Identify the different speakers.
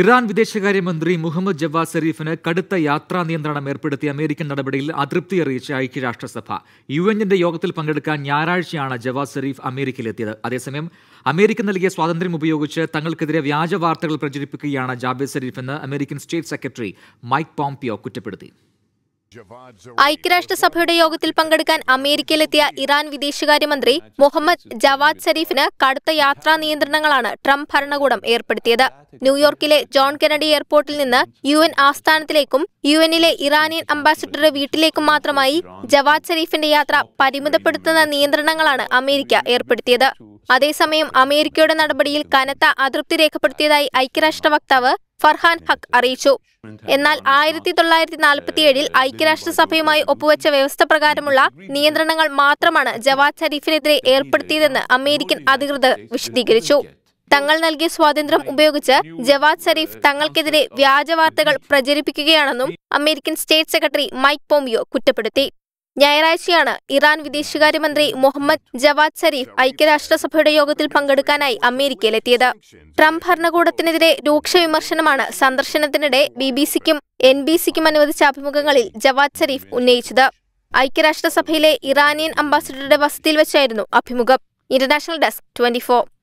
Speaker 1: Iran വിദേശകാര്യമന്ത്രി മുഹമ്മദ് ജവാസ് സരീഫിന് കടുത്ത യാത്രാ നിയന്ത്രണം ഏർപ്പെടുത്തിയ അമേരിക്കൻ നടപടിയിൽ അതൃപ്തി അറിയിച്ച് ഐക്യരാഷ്ട്രസഭ യു എന്നിന്റെ യോഗത്തിൽ പങ്കെടുക്കാൻ ഞായറാഴ്ചയാണ് ജവാസ് സരീഫ് അമേരിക്കയിലെത്തിയത് അതേസമയം അമേരിക്ക നൽകിയ സ്വാതന്ത്ര്യം ഉപയോഗിച്ച് തങ്ങൾക്കെതിരെ വ്യാജ വാർത്തകൾ പ്രചരിപ്പിക്കുകയാണ് ജാബേദ് സരീഫെന്ന് American state secretary Mike Pompeo കുറ്റപ്പെടുത്തി
Speaker 2: ഐക്യരാഷ്ട്രസഭയുടെ യോഗത്തിൽ പങ്കെടുക്കാൻ അമേരിക്കയിലെത്തിയ ഇറാൻ വിദേശകാര്യമന്ത്രി മുഹമ്മദ് ജവാദ് ഷരീഫിന് കടുത്ത യാത്രാ നിയന്ത്രണങ്ങളാണ് ട്രംപ് ഭരണകൂടം ഏർപ്പെടുത്തിയത് ന്യൂയോർക്കിലെ ജോൺ കെനഡി എയർപോർട്ടിൽ നിന്ന് യു എൻ ആസ്ഥാനത്തിലേക്കും യു എനിലെ ഇറാനിയൻ അംബാസിഡറുടെ വീട്ടിലേക്കും മാത്രമായി ജവാദ് ഷരീഫിന്റെ യാത്ര പരിമിതപ്പെടുത്തുന്ന നിയന്ത്രണങ്ങളാണ് അമേരിക്ക ഏർപ്പെടുത്തിയത് അതേസമയം അമേരിക്കയുടെ നടപടിയിൽ കനത്ത അതൃപ്തി രേഖപ്പെടുത്തിയതായി ഐക്യരാഷ്ട്ര വക്താവ് ഫർഹാൻ ഹക്ക് അറിയിച്ചു എന്നാൽ ആയിരത്തി തൊള്ളായിരത്തി നാൽപ്പത്തിയേഴിൽ ഐക്യരാഷ്ട്രസഭയുമായി ഒപ്പുവെച്ച വ്യവസ്ഥ പ്രകാരമുള്ള നിയന്ത്രണങ്ങൾ മാത്രമാണ് ജവാദ് ഷരീഫിനെതിരെ ഏർപ്പെടുത്തിയതെന്ന് അമേരിക്കൻ അധികൃതർ വിശദീകരിച്ചു തങ്ങൾ നൽകിയ സ്വാതന്ത്ര്യം ഉപയോഗിച്ച് ജവാദ് ഷരീഫ് തങ്ങൾക്കെതിരെ വ്യാജവാർത്തകൾ പ്രചരിപ്പിക്കുകയാണെന്നും American state secretary Mike Pompeo കുറ്റപ്പെടുത്തി ഞായറാഴ്ചയാണ് ഇറാൻ വിദേശകാര്യമന്ത്രി മുഹമ്മദ് ജവാദ് സരീഫ് ഐക്യരാഷ്ട്രസഭയുടെ യോഗത്തിൽ പങ്കെടുക്കാനായി അമേരിക്കയിലെത്തിയത് ട്രംപ് ഭരണകൂടത്തിനെതിരെ രൂക്ഷ വിമർശനമാണ് സന്ദർശനത്തിനിടെ ബി ബി സിക്കും എൻ ബി സിക്കും അനുവദിച്ച അഭിമുഖങ്ങളിൽ ജവാദ് സരീഫ് ഉന്നയിച്ചത് ഐക്യരാഷ്ട്രസഭയിലെ ഇറാനിയൻ അംബാസിഡറുടെ വസതിയിൽ വെച്ചായിരുന്നു അഭിമുഖം ഇന്റർനാഷണൽ ഡെസ്ക് ട്വന്റി